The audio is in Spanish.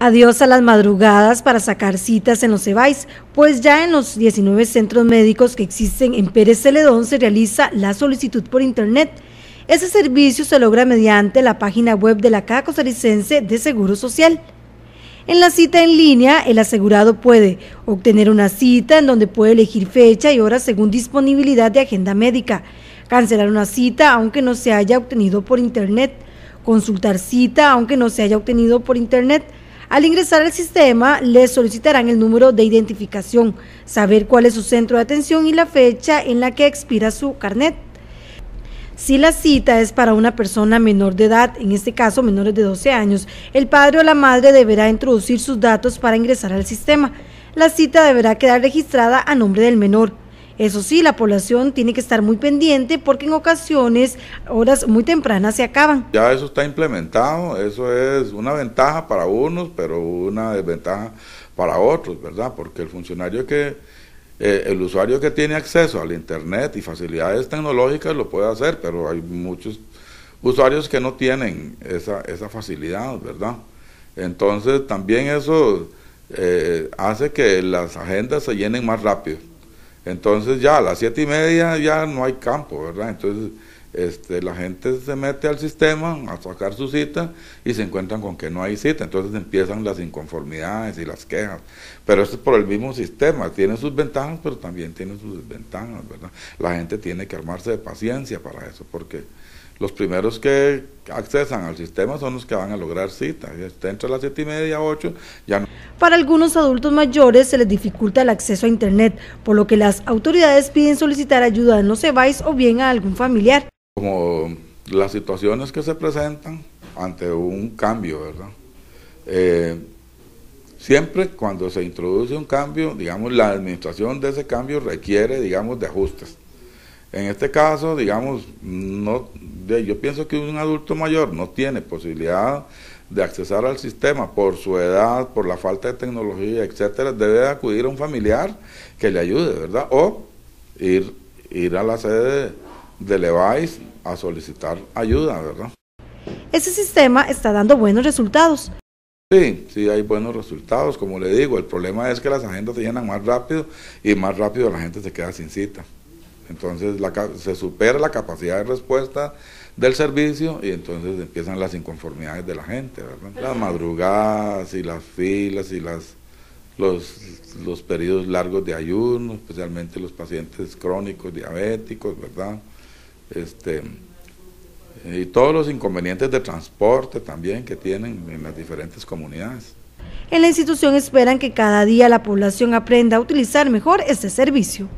Adiós a las madrugadas para sacar citas en los EBAIS, pues ya en los 19 centros médicos que existen en Pérez Celedón se realiza la solicitud por Internet. Ese servicio se logra mediante la página web de la Caja Costarricense de Seguro Social. En la cita en línea, el asegurado puede obtener una cita en donde puede elegir fecha y hora según disponibilidad de agenda médica, cancelar una cita aunque no se haya obtenido por Internet, consultar cita aunque no se haya obtenido por Internet, al ingresar al sistema, le solicitarán el número de identificación, saber cuál es su centro de atención y la fecha en la que expira su carnet. Si la cita es para una persona menor de edad, en este caso menores de 12 años, el padre o la madre deberá introducir sus datos para ingresar al sistema. La cita deberá quedar registrada a nombre del menor. Eso sí, la población tiene que estar muy pendiente porque en ocasiones horas muy tempranas se acaban. Ya eso está implementado, eso es una ventaja para unos, pero una desventaja para otros, ¿verdad? Porque el funcionario que, eh, el usuario que tiene acceso al Internet y facilidades tecnológicas lo puede hacer, pero hay muchos usuarios que no tienen esa, esa facilidad, ¿verdad? Entonces también eso eh, hace que las agendas se llenen más rápido. Entonces ya a las siete y media ya no hay campo, ¿verdad? Entonces este, la gente se mete al sistema a sacar su cita y se encuentran con que no hay cita. Entonces empiezan las inconformidades y las quejas. Pero eso es por el mismo sistema. Tiene sus ventajas, pero también tiene sus desventajas, ¿verdad? La gente tiene que armarse de paciencia para eso, porque los primeros que accesan al sistema son los que van a lograr cita. ya este, entre las siete y media, ocho, ya no para algunos adultos mayores se les dificulta el acceso a Internet, por lo que las autoridades piden solicitar ayuda en los vais o bien a algún familiar. Como las situaciones que se presentan ante un cambio, ¿verdad? Eh, siempre cuando se introduce un cambio, digamos, la administración de ese cambio requiere, digamos, de ajustes. En este caso, digamos, no, yo pienso que un adulto mayor no tiene posibilidad de accesar al sistema por su edad, por la falta de tecnología, etcétera, debe acudir a un familiar que le ayude, ¿verdad? O ir, ir a la sede de Levice a solicitar ayuda, ¿verdad? Ese sistema está dando buenos resultados. Sí, sí hay buenos resultados, como le digo, el problema es que las agendas se llenan más rápido y más rápido la gente se queda sin cita. Entonces se supera la capacidad de respuesta del servicio y entonces empiezan las inconformidades de la gente, ¿verdad? Las madrugadas y las filas y las los, los periodos largos de ayuno, especialmente los pacientes crónicos, diabéticos, ¿verdad? Este, y todos los inconvenientes de transporte también que tienen en las diferentes comunidades. En la institución esperan que cada día la población aprenda a utilizar mejor este servicio.